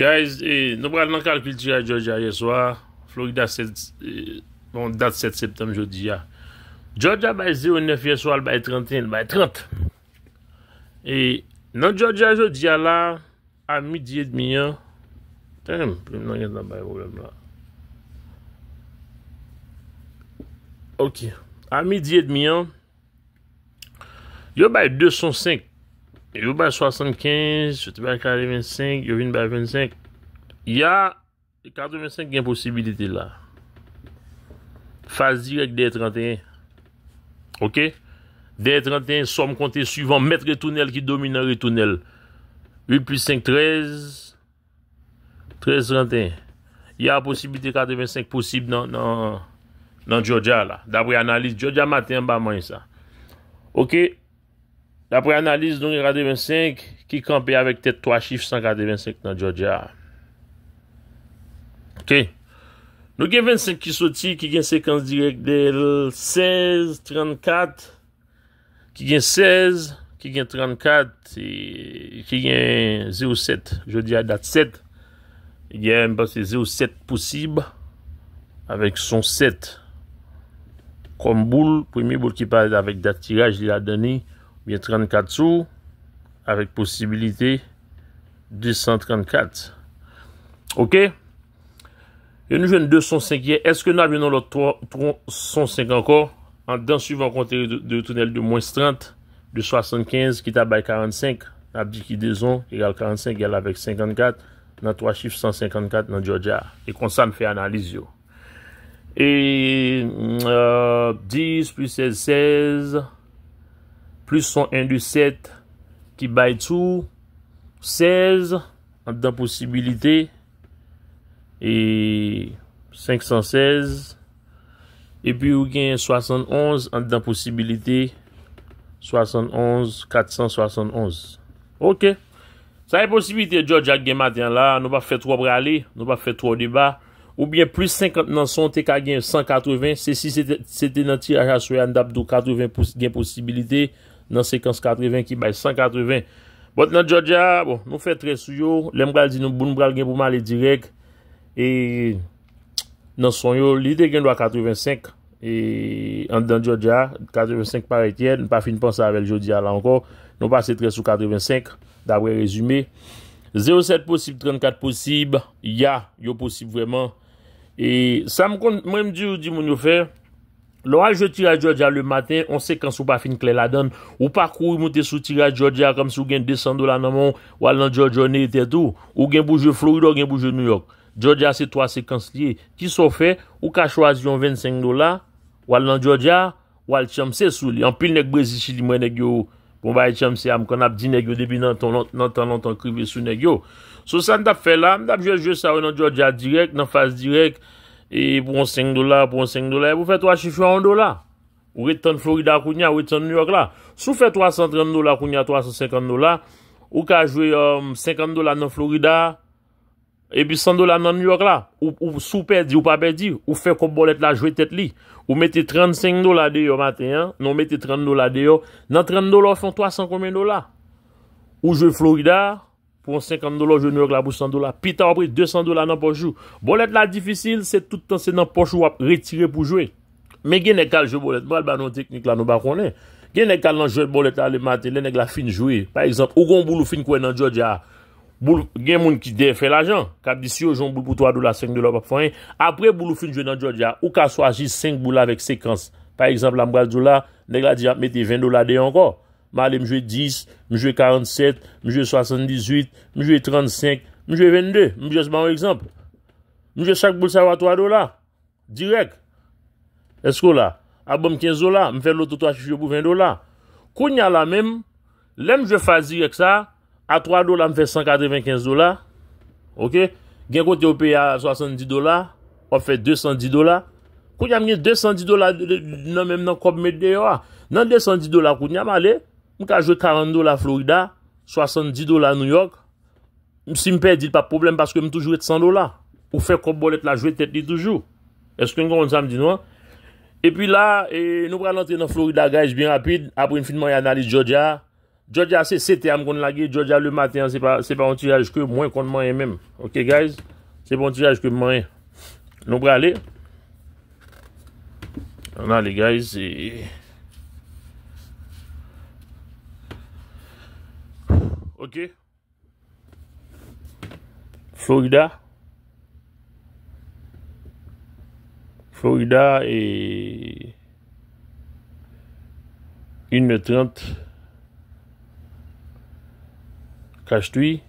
Guys, e, nou bral nan kalpil ti a Georgia ye swa, Florida 7, e, bon dat 7 septem jodi ya. Georgia bay 0.9 ye swa, l bay 31, l bay 30. E nan Georgia yo diya la, a midiye dmiyan, tenèm, premenan gen nan bay problem la. Ok, a midiye dmiyan, yo bay 205. Yo bin 75, jote bin 45, yo vin bin 25, ya 85 gen posibilite la. Fase direk D31. Ok? D31, som konti suivant, met re tunel ki domine re tunel. 8 plus 5, 13. 13, 31. Ya posibilite 85 posib nan Georgia la. Dabri analis, Georgia matin ba man yisa. Ok? Dapre analize, nou gen rade 25 ki kampe avèk te 3 chif san rade 25 nan Djo Dja. Ok. Nou gen 25 ki soti ki gen sekans direk del 16, 34. Ki gen 16, ki gen 34, e, ki gen 07. Djo Dja dat 7. Ki gen 07 pousib avèk son 7. Kom boul, premi boul ki pale avèk dat tiraj li la deni. Biye 34 sou. Awek posibilite. 1034. Ok. Yo nou jwen 205 ye. Eske nou avyon nou lot 305 ankor. An den suivant kontere de tonel de mouns 30. De 75. Kita bay 45. Abdi ki de zon. Egal 45. Egal avek 54. Nan 3 chif 154 nan Georgia. E kon sa m fe analize yo. E 10 plus 16, 16. Plis son 1, 2, 7 ki bay tou. 16. Ante dan posibilite. E 516. E pi ou gen 71. Ante dan posibilite. 71, 471. Ok. Sa e posibilite George a gen matin la. Nou ba fe 3 brale. Nou ba fe 3 deba. Ou bien plis 50 nan son te ka gen 180. Se si se tenanti a jaswe an dab do 80 gen posibilite. Nan sekans 80 ki bay 180. Bote nan Georgia, bon, nou fè tre sou yo. Lem bral di nou bou nou bral gen pou ma le direk. E nan son yo, lide gen do a 85. E an dan Georgia, 85 par etienne. Npa fin pansa avèl Georgia la anko. Nou fè tre sou 85. Da wè rezume. 07 posib 34 posib. Ya, yo posib vreman. E sa mwen mdou di moun yo fèr. Lo al je tira Georgia le maten, on se kan sou pa fin kle la don Ou pa kou moutesou tira Georgia kam sou gen descendou la nan moun Wal nan Georgia ne ite tou Ou gen bouje Florida, ou gen bouje New York Georgia se 3 sekans liye Ki sou fe, ou ka chwazyon 25 dola Wal nan Georgia, wal chamse sou li An pil nek brezi chili mwen nek yo Pon baye chamse am kon ap di nek yo Debi nan tan lontan krive sou nek yo Sou sa an tap fe la, an tap je je sawe nan Georgia direk Nan fase direk E pou yon 5 dola, pou yon 5 dola, e pou fè to a chifwe 1 dola. Ou wè tèn Florida koun ya, ou wè tèn New York la. Sou fè to a 130 dola koun ya, 350 dola. Ou ka jwè 50 dola nan Florida. E pi 100 dola nan New York la. Ou sou perdi, ou pa perdi. Ou fè kou bolet la, jwè tèt li. Ou mètè 35 dola de yo matè. Non mètè 30 dola de yo. Nan 30 dola, ou fè 300 koumen dola. Ou jwè Florida. Pon 50 dola, jwè nou yon la pou 100 dola. Pi ta wapre 200 dola nan pochou. Bolet la difisil, se tout an se nan pochou wap retire pou jwè. Me gen ne kal jwè bolet. Mwen bon, al ban nou teknik la nou bakwone. Gen ne kal nan jwè bolet ale maten, le neg la fin jwè. Par exemple, ou kon bou lou fin kwen nan jwè diya. Gen moun ki defè la jan. Kab disi yo, jwè jwè bou pou 3 dola, 5 dola wap fwen. Apre bou lou fin jwè nan jwè diya. Ou ka swa jis 5 dola vek sekans. Par exemple, la mbaz dola, neg la diya ah, meti 20 dola dey an Mwen jwè 10, mwen jwè 47, mwen jwè 78, mwen jwè 35, mwen jwè 22. Mwen jwè seman wè ekzamp. Mwen jwè chak boulsè wè 3 dola. Direk. Esko la. Abon mwen 15 dola, mwen fè l'ototwa chif yo pou 20 dola. Koun ya la menm, lè mwen jwè fwa direk sa, a 3 dola mwen fè 195 dola. Ok? Gen kote yo pe ya 70 dola, wè fè 210 dola. Koun ya men 210 dola nan menm nan kop me deyo a. Nan 210 dola koun ya ma lè. M ka jwe 40 do la Florida, 70 do la New York. M si m perdi, pa problem, paske m tou jwe 100 do la. Ou fek ob bolet la jwe tet li toujou. Eske m kon sa m di nou an? E pi la, nou pralantre nan Florida, guys, bien rapide. Apre m fin man y analise Georgia. Georgia se sete am kon la ge. Georgia le maten, se pa yon tiraj ke mwen kon man yon men. Ok, guys? Se pa yon tiraj ke m man yon. Nou pralantre. An ale, guys, e... Flouida Flouida e 1.30 Kach tuy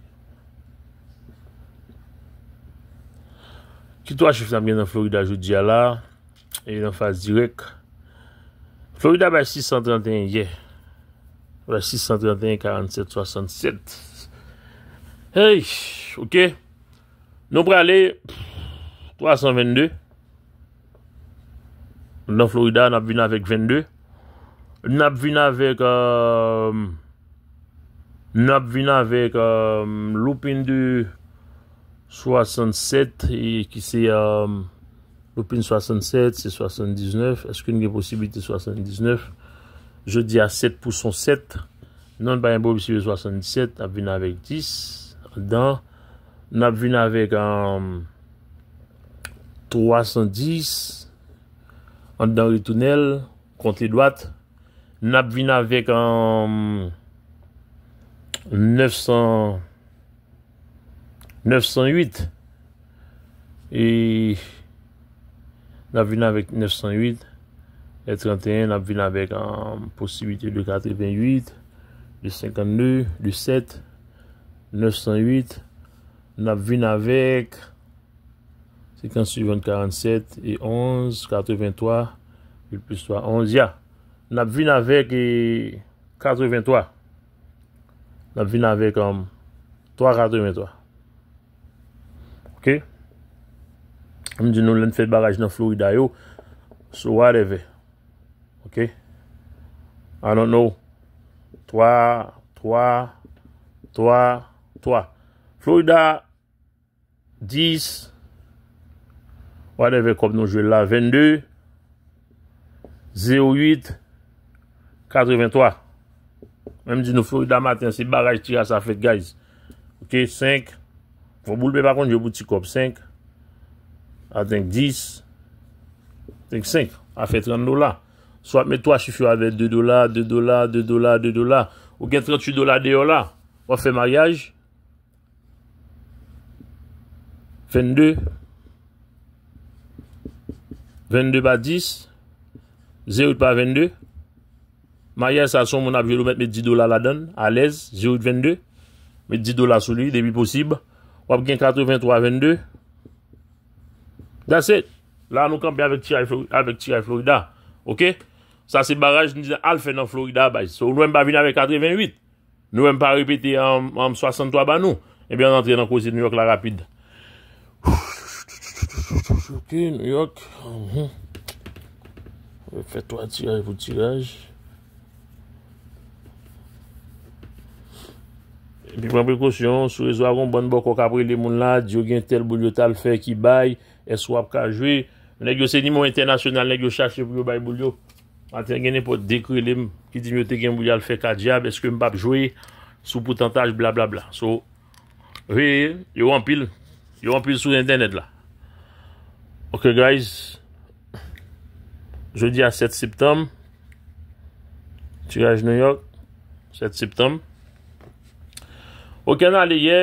Kito wache flouida jout diya la E yon fase direk Flouida bache 631 Ye Ou la 631, 47, 67 Hey, ok Nou pre alè 322 Nou Florida, nou ap vin avèk 22 Nou ap vin avèk euh, Nou ap vin avèk Loupin du 67 Loupin 67 Se 79 Eskoun gen posibilite 79 Je di a 7 pou son 7. Non pa yon bobe si ve so asan 17. N ap vina vek 10. N ap vina vek an... 310. An dan re tonel. Konti dwat. N ap vina vek an... 900... 908. E... N ap vina vek 908. E 31, nap vin avek posibite de 88, de 52, de 7, 908, nap vin avek 57, 47, 11, 83, 11 ya. Nap vin avek 83, e nap vin avek 343, ok? Amdi nou len fè baraj nan Florida yo, so whatever. Ok, anon nou, 3, 3, 3, 3. Florida, 10, wadeve kop nou jwe la, 22, 08, 83. Mèm di nou Florida matin, se baraj tira sa fèk guys. Ok, 5, fò boulbe pa kont, je bouti kop 5, atenk 10, atenk 5, a fèk 32 la. So ap met 3 chifyo ave 2 dola, 2 dola, 2 dola, 2 dola. Ou gen 38 dola deyo la. Ou ap fe mayaj. 22. 22 pa 10. 0 pa 22. Mayaj sa son moun ap jilou met me 10 dola la den. A lez. 0 pa 22. Met 10 dola sou li. Demi posib. Ou ap gen 83, 22. That's it. La nou kampi avek ti ay Florida. Ok? Sa se baraj ni alfe nan Florida bay. So nou em pa vin avè 88. Nou em pa repete an 63 banou. Ebyan antre nan kousi New York la rapid. Ok, New York. Mhm. Fè to a tiraj e pou tiraj. Ebyan prekousyon. Sou rezo agon bon bok wak apre le moun la. Diyo gen tel boulyo tal fè ki bay. E swap ka jwe. Negyo se ni moun internasyonal. Negyo chache pou yo bay boulyo. Maten genen pou dekri li, ki di myote gen mou yal fe ka diyab, eske mbap jwe, sou poutantaj, bla bla bla. So, ve, yo wampil, yo wampil sou internet la. Ok guys, jeudi a 7 septem, tiraj New York, 7 septem. Ok nan li ye,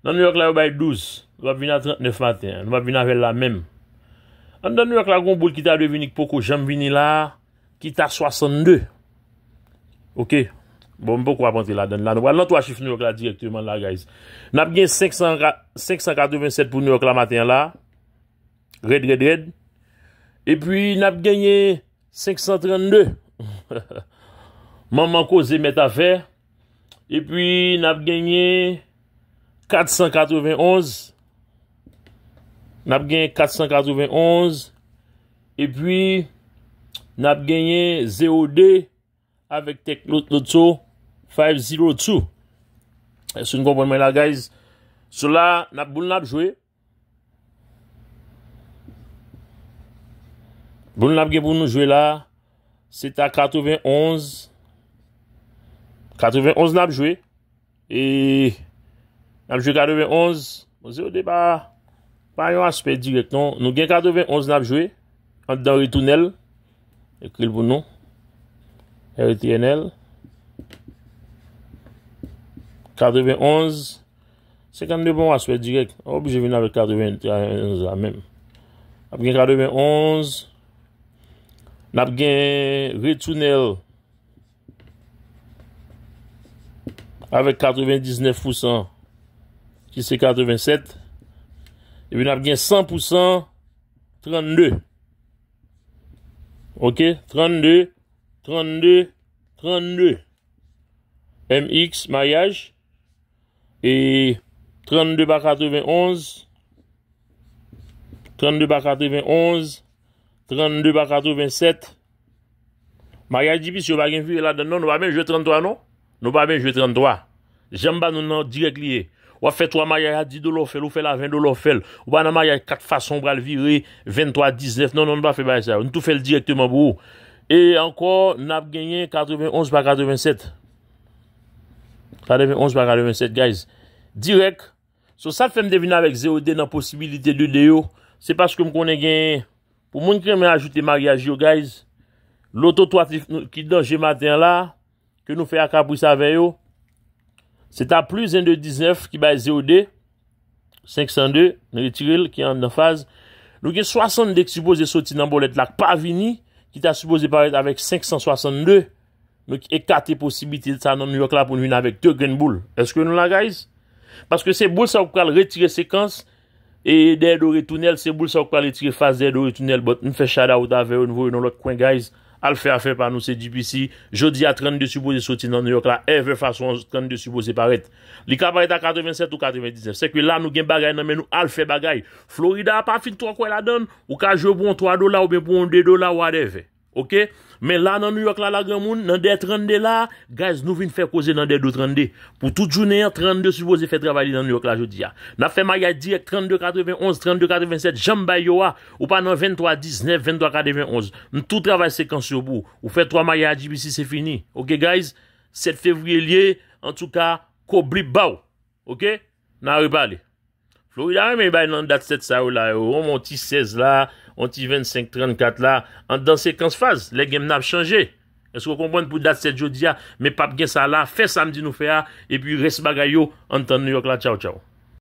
nan New York la yo bay 12, yo wap vina 39 maten, yo wap vina vel la menm. An dan nou ak la gounboul ki ta devini kpoko jambini la, ki ta 62. Ok, bon mpoko apante la dan nan. Nan to a chif nou ak la direktiveman la guys. Nap gen 587 pou nou ak la maten la. Red, red, red. E pwi nap genye 532. Man man ko zemet afer. E pwi nap genye 491. Nap genye 491. E pwi, nap genye 0-2. Avèk Tek Loto 5-0-2. Sè n konponmen la, guys. Sè la, nap bou l nap jwe. Bou l nap genye bou l nou jwe la. Sè ta 91. 91. 91 nap jwe. E nap jwe 91. 0-2 ba. Par yon aspet direk, non? nou gen 91 nap jwe, an dan retounel, ekri l pou nou, RTNL, 91, se kan ne bon aspet direk, hop, jè ven avèk 80, ap gen 91, nap gen retounel, avèk 99 fousan, ki se 87, E bin ap gen 100%, 32. Ok, 32, 32, 32. MX, mayaj. E 32 pa kato, 21. 32 pa kato, 21. 32 pa kato, 27. Mayaj di pi sou bagen fi, la den nou nou pa menjou 33 nou? Nou pa menjou 33. Jamba nou nou direk liye. Ou a fè 3 marye a 10 dolo fèl, ou fè la 20 dolo fèl. Ou ba nan marye a 4 fason bral vibre, 23, 19, nan nan ba fè marye sa. Ou nou tou fèl direktyman bro. E ankon, nan ap genyen 11 pa 87. 11 pa 87 guys. Direk, sou sa fèm devine avèk 0-2 nan posibilite 2-2 yo. Se paske m konen genyen, pou moun kremen ajoute marye a 10 yo guys. Loto 3 ki doje matin la, ke nou fè akabou sa 20 yo. Se ta plus 1-2-19 ki bay 0-2, 5-0-2, ne retirel ki yon nan faz. Nou ki 60 dek supose soti nan bolet lak pa avini, ki ta supose pa avit avek 5-0-6-2. Nou ki ekate posibite sa nan New York la pou nou yon avek 2-0-1 boule. Eske nou la guys? Paske se bou sa wakal retire sekans, e derdore tunel, se bou sa wakal retire faz derdore tunel. Bout mfe chada ou ta ve ou nou lot kwen guys. Alfe a fe pa nou se Djibisi Jodi a 32 suboze soti nan New York la Ever fason 32 suboze paret Li kabareta 87 ou 97 Seke la nou gen bagay nan men nou alfe bagay Florida a pa fil to akwa la don Ou ka jo bon 3 dola ou be bon 2 dola Ou adeve Ok, men la nan New York la la gran moun Nan der 30 de la, guys nou vin fè kose nan der 2 30 de Pou tout jounen 32 supose fè travay li nan New York la jodi ya ah. Na fè maya direk 32.91, 32.87, jambay yowa ah. Ou pa nan 23.19, 23.41 Ntou travay sekans yo pou Ou fè 3 maya jibisi se fini Ok guys, 7 fevri liye En tout ka, kobli bau Ok, nan ripale Flori da men bay nan dat 7 sa ou la Ou mon ti 16 la On t'y 25-34 là. Dans ces 15 phases, les games n'ont pas changé. Est-ce que vous comprenez pour date 7 journée-là ah, Mais pas bien ça là. Fais samedi nous faire. Ah, et puis reste bagayo, en tant de New York là. Ciao, ciao.